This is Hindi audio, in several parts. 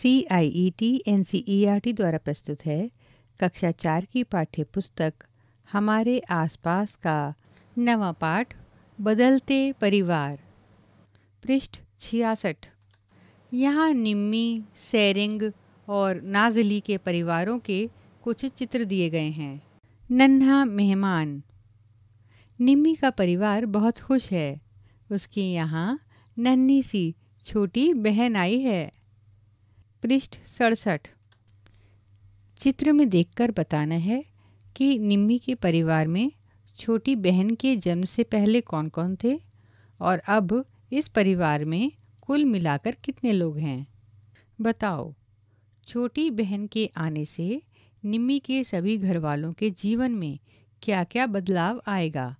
C I E T N C E R T द्वारा प्रस्तुत है कक्षा चार की पाठ्य पुस्तक हमारे आसपास का नवा पाठ बदलते परिवार पृष्ठ छियासठ यहाँ निम्मी सैरिंग और नाजली के परिवारों के कुछ चित्र दिए गए हैं नन्हा मेहमान निम्मी का परिवार बहुत खुश है उसके यहाँ नन्ही सी छोटी बहन आई है पृष्ठ सड़सठ चित्र में देखकर बताना है कि निम्मी के परिवार में छोटी बहन के जन्म से पहले कौन कौन थे और अब इस परिवार में कुल मिलाकर कितने लोग हैं बताओ छोटी बहन के आने से निम्मी के सभी घर वालों के जीवन में क्या क्या बदलाव आएगा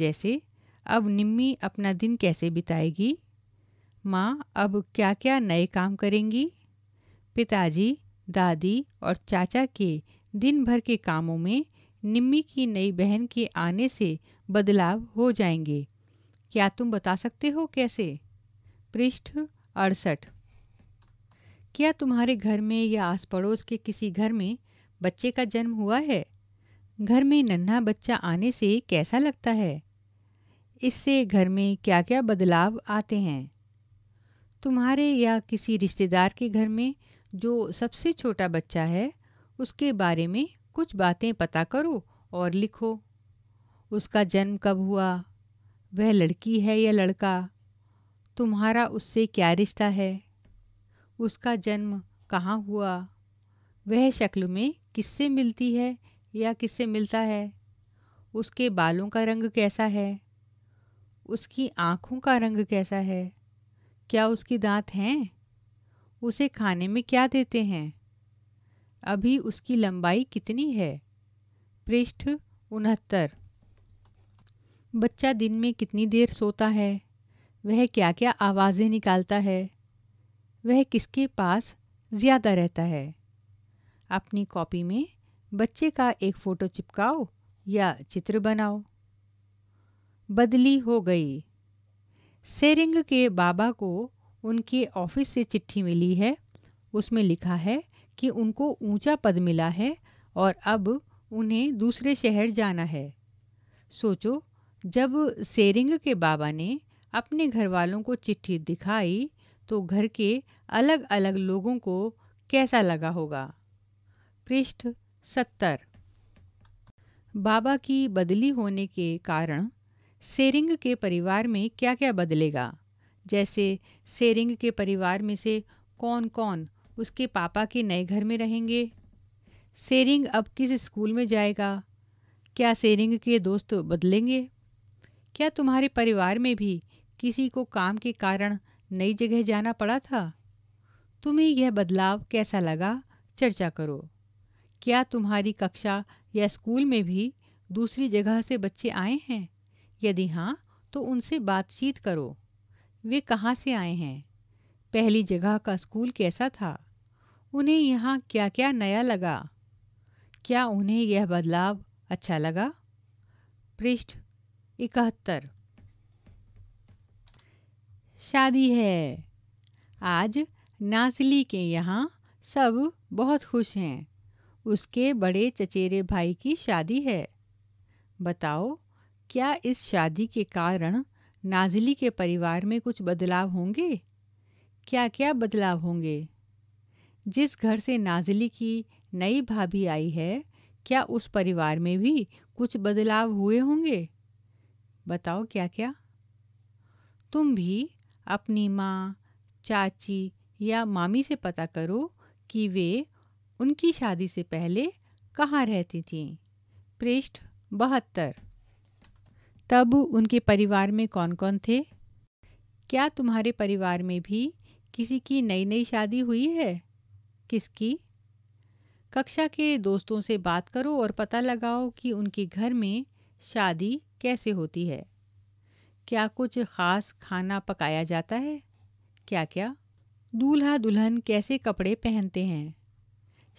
जैसे अब निम्मी अपना दिन कैसे बिताएगी माँ अब क्या क्या नए काम करेंगी पिताजी दादी और चाचा के दिन भर के कामों में निम्मी की नई बहन के आने से बदलाव हो जाएंगे क्या तुम बता सकते हो कैसे पृष्ठ अड़सठ क्या तुम्हारे घर में या आस पड़ोस के किसी घर में बच्चे का जन्म हुआ है घर में नन्हा बच्चा आने से कैसा लगता है इससे घर में क्या क्या बदलाव आते हैं तुम्हारे या किसी रिश्तेदार के घर में जो सबसे छोटा बच्चा है उसके बारे में कुछ बातें पता करो और लिखो उसका जन्म कब हुआ वह लड़की है या लड़का तुम्हारा उससे क्या रिश्ता है उसका जन्म कहाँ हुआ वह शक्ल में किससे मिलती है या किससे मिलता है उसके बालों का रंग कैसा है उसकी आँखों का रंग कैसा है क्या उसकी दांत हैं उसे खाने में क्या देते हैं अभी उसकी लंबाई कितनी है पृष्ठ उनहत्तर बच्चा दिन में कितनी देर सोता है वह क्या क्या आवाज़ें निकालता है वह किसके पास ज़्यादा रहता है अपनी कॉपी में बच्चे का एक फ़ोटो चिपकाओ या चित्र बनाओ बदली हो गई सेरिंग के बाबा को उनके ऑफिस से चिट्ठी मिली है उसमें लिखा है कि उनको ऊंचा पद मिला है और अब उन्हें दूसरे शहर जाना है सोचो जब सेरिंग के बाबा ने अपने घर वालों को चिट्ठी दिखाई तो घर के अलग अलग लोगों को कैसा लगा होगा पृष्ठ सत्तर बाबा की बदली होने के कारण सेरिंग के परिवार में क्या क्या बदलेगा जैसे सेरिंग के परिवार में से कौन कौन उसके पापा के नए घर में रहेंगे सेरिंग अब किस स्कूल में जाएगा क्या सेरिंग के दोस्त बदलेंगे क्या तुम्हारे परिवार में भी किसी को काम के कारण नई जगह जाना पड़ा था तुम्हें यह बदलाव कैसा लगा चर्चा करो क्या तुम्हारी कक्षा या स्कूल में भी दूसरी जगह से बच्चे आए हैं यदि हाँ तो उनसे बातचीत करो वे कहाँ से आए हैं पहली जगह का स्कूल कैसा था उन्हें यहाँ क्या क्या नया लगा क्या उन्हें यह बदलाव अच्छा लगा पृष्ठ इकहत्तर शादी है आज नासली के यहाँ सब बहुत खुश हैं उसके बड़े चचेरे भाई की शादी है बताओ क्या इस शादी के कारण नाजिली के परिवार में कुछ बदलाव होंगे क्या क्या बदलाव होंगे जिस घर से नाजिली की नई भाभी आई है क्या उस परिवार में भी कुछ बदलाव हुए होंगे बताओ क्या क्या तुम भी अपनी माँ चाची या मामी से पता करो कि वे उनकी शादी से पहले कहाँ रहती थीं पृष्ठ बहत्तर तब उनके परिवार में कौन कौन थे क्या तुम्हारे परिवार में भी किसी की नई नई शादी हुई है किसकी कक्षा के दोस्तों से बात करो और पता लगाओ कि उनके घर में शादी कैसे होती है क्या कुछ ख़ास खाना पकाया जाता है क्या क्या दूल्हा दुल्हन कैसे कपड़े पहनते हैं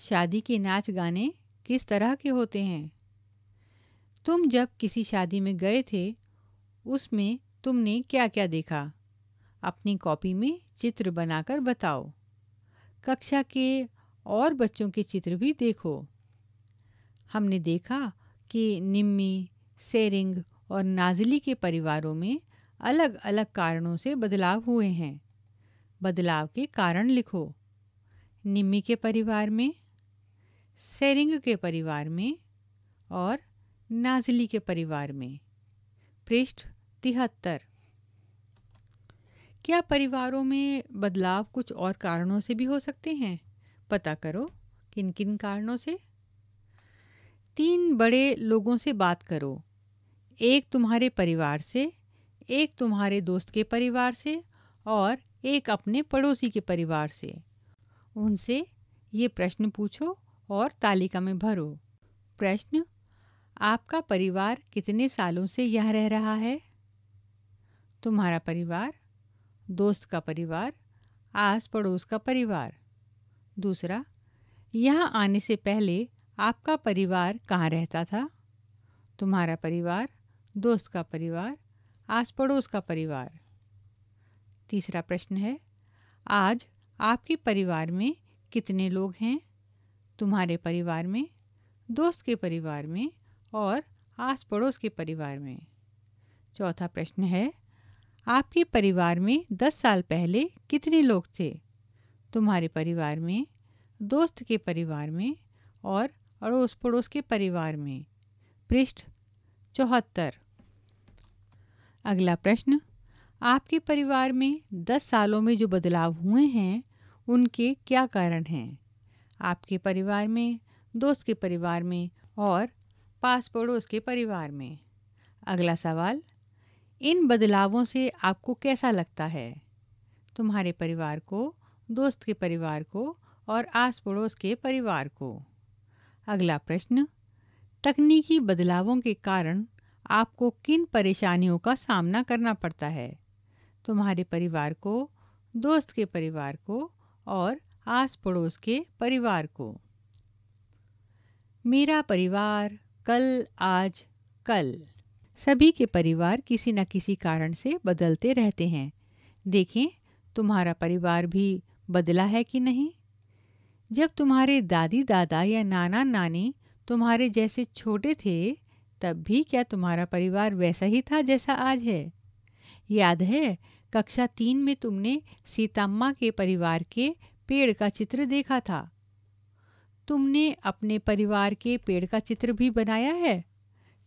शादी के नाच गाने किस तरह के होते हैं तुम जब किसी शादी में गए थे उसमें तुमने क्या क्या देखा अपनी कॉपी में चित्र बनाकर बताओ कक्षा के और बच्चों के चित्र भी देखो हमने देखा कि निम्मी सेरिंग और नाजली के परिवारों में अलग अलग कारणों से बदलाव हुए हैं बदलाव के कारण लिखो निम्मी के परिवार में सेरिंग के परिवार में और नाजली के परिवार में पृष्ठ तिहत्तर क्या परिवारों में बदलाव कुछ और कारणों से भी हो सकते हैं पता करो किन किन कारणों से तीन बड़े लोगों से बात करो एक तुम्हारे परिवार से एक तुम्हारे दोस्त के परिवार से और एक अपने पड़ोसी के परिवार से उनसे ये प्रश्न पूछो और तालिका में भरो प्रश्न आपका परिवार कितने सालों से यहाँ रह रहा है तुम्हारा परिवार दोस्त का परिवार आस पड़ोस का परिवार दूसरा यहाँ आने से पहले आपका परिवार कहाँ रहता था तुम्हारा परिवार दोस्त का परिवार आस पड़ोस का परिवार तीसरा प्रश्न है आज आपके परिवार में कितने लोग हैं तुम्हारे परिवार में दोस्त के परिवार में और आस पड़ोस के परिवार में चौथा प्रश्न है आपके परिवार में दस साल पहले कितने लोग थे तुम्हारे परिवार में दोस्त के परिवार में और अड़ोस पड़ोस के परिवार में पृष्ठ चौहत्तर अगला प्रश्न आपके परिवार में दस सालों में जो बदलाव हुए हैं उनके क्या कारण हैं आपके परिवार में दोस्त के परिवार में और पास पड़ोस के परिवार में अगला सवाल इन बदलावों से आपको कैसा लगता है तुम्हारे परिवार को दोस्त के परिवार को और आस पड़ोस के परिवार को अगला प्रश्न तकनीकी बदलावों के कारण आपको किन परेशानियों का सामना करना पड़ता है तुम्हारे परिवार को दोस्त के परिवार को और आस पड़ोस के परिवार को मेरा परिवार कल आज कल सभी के परिवार किसी न किसी कारण से बदलते रहते हैं देखें तुम्हारा परिवार भी बदला है कि नहीं जब तुम्हारे दादी दादा या नाना नानी तुम्हारे जैसे छोटे थे तब भी क्या तुम्हारा परिवार वैसा ही था जैसा आज है याद है कक्षा तीन में तुमने सीताम्मा के परिवार के पेड़ का चित्र देखा था तुमने अपने परिवार के पेड़ का चित्र भी बनाया है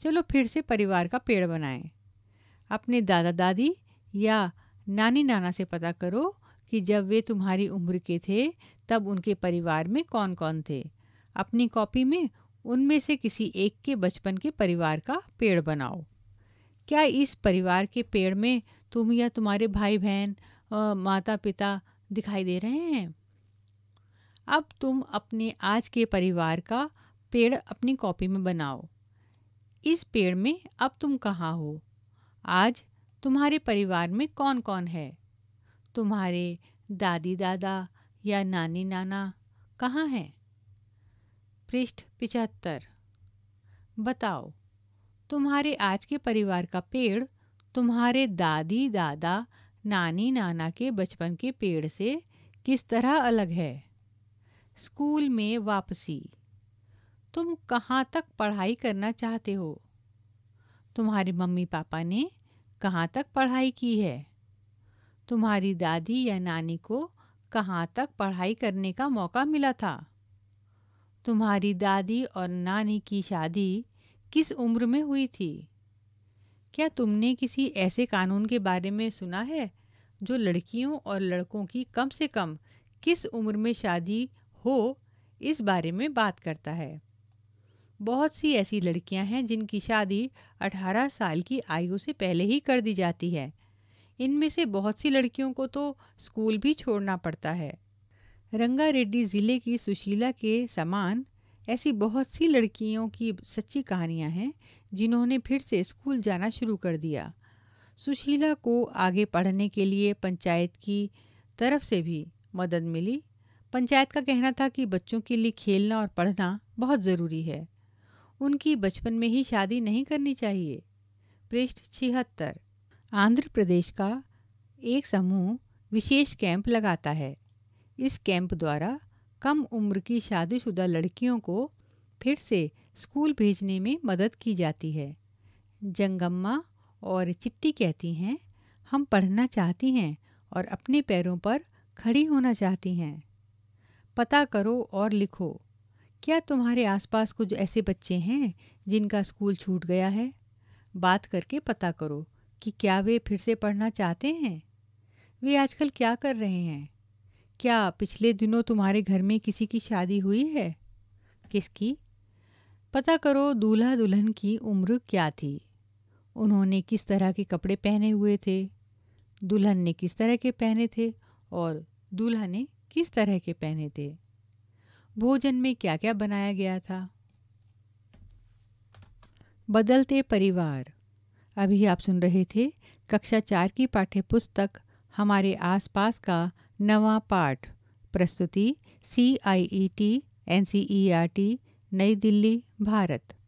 चलो फिर से परिवार का पेड़ बनाएं। अपने दादा दादी या नानी नाना से पता करो कि जब वे तुम्हारी उम्र के थे तब उनके परिवार में कौन कौन थे अपनी कॉपी में उनमें से किसी एक के बचपन के परिवार का पेड़ बनाओ क्या इस परिवार के पेड़ में तुम या तुम्हारे भाई बहन माता पिता दिखाई दे रहे हैं अब तुम अपने आज के परिवार का पेड़ अपनी कॉपी में बनाओ इस पेड़ में अब तुम कहाँ हो आज तुम्हारे परिवार में कौन कौन है तुम्हारे दादी दादा या नानी नाना कहाँ हैं पृष्ठ पिचहत्तर बताओ तुम्हारे आज के परिवार का पेड़ तुम्हारे दादी दादा नानी नाना के बचपन के पेड़ से किस तरह अलग है स्कूल में वापसी तुम कहाँ तक पढ़ाई करना चाहते हो तुम्हारे मम्मी पापा ने कहाँ तक पढ़ाई की है तुम्हारी दादी या नानी को कहाँ तक पढ़ाई करने का मौका मिला था तुम्हारी दादी और नानी की शादी किस उम्र में हुई थी क्या तुमने किसी ऐसे कानून के बारे में सुना है जो लड़कियों और लड़कों की कम से कम किस उम्र में शादी हो इस बारे में बात करता है बहुत सी ऐसी लड़कियां हैं जिनकी शादी 18 साल की आयु से पहले ही कर दी जाती है इनमें से बहुत सी लड़कियों को तो स्कूल भी छोड़ना पड़ता है रंगा रेड्डी ज़िले की सुशीला के समान ऐसी बहुत सी लड़कियों की सच्ची कहानियां हैं जिन्होंने फिर से स्कूल जाना शुरू कर दिया सुशीला को आगे पढ़ने के लिए पंचायत की तरफ से भी मदद मिली पंचायत का कहना था कि बच्चों के लिए खेलना और पढ़ना बहुत ज़रूरी है उनकी बचपन में ही शादी नहीं करनी चाहिए पृष्ठ छिहत्तर आंध्र प्रदेश का एक समूह विशेष कैंप लगाता है इस कैंप द्वारा कम उम्र की शादीशुदा लड़कियों को फिर से स्कूल भेजने में मदद की जाती है जंगम्मा और चिट्टी कहती हैं हम पढ़ना चाहती हैं और अपने पैरों पर खड़ी होना चाहती हैं पता करो और लिखो क्या तुम्हारे आसपास कुछ ऐसे बच्चे हैं जिनका स्कूल छूट गया है बात करके पता करो कि क्या वे फिर से पढ़ना चाहते हैं वे आजकल क्या कर रहे हैं क्या पिछले दिनों तुम्हारे घर में किसी की शादी हुई है किसकी पता करो दूल्हा दुल्हन की उम्र क्या थी उन्होंने किस तरह के कपड़े पहने हुए थे दुल्हन ने किस तरह के पहने थे और दूल्हा ने किस तरह के पहने थे भोजन में क्या क्या बनाया गया था बदलते परिवार अभी आप सुन रहे थे कक्षा चार की पाठ्य पुस्तक हमारे आसपास का नवा पाठ प्रस्तुति C I E T N C E R T Nai Delhi Bharat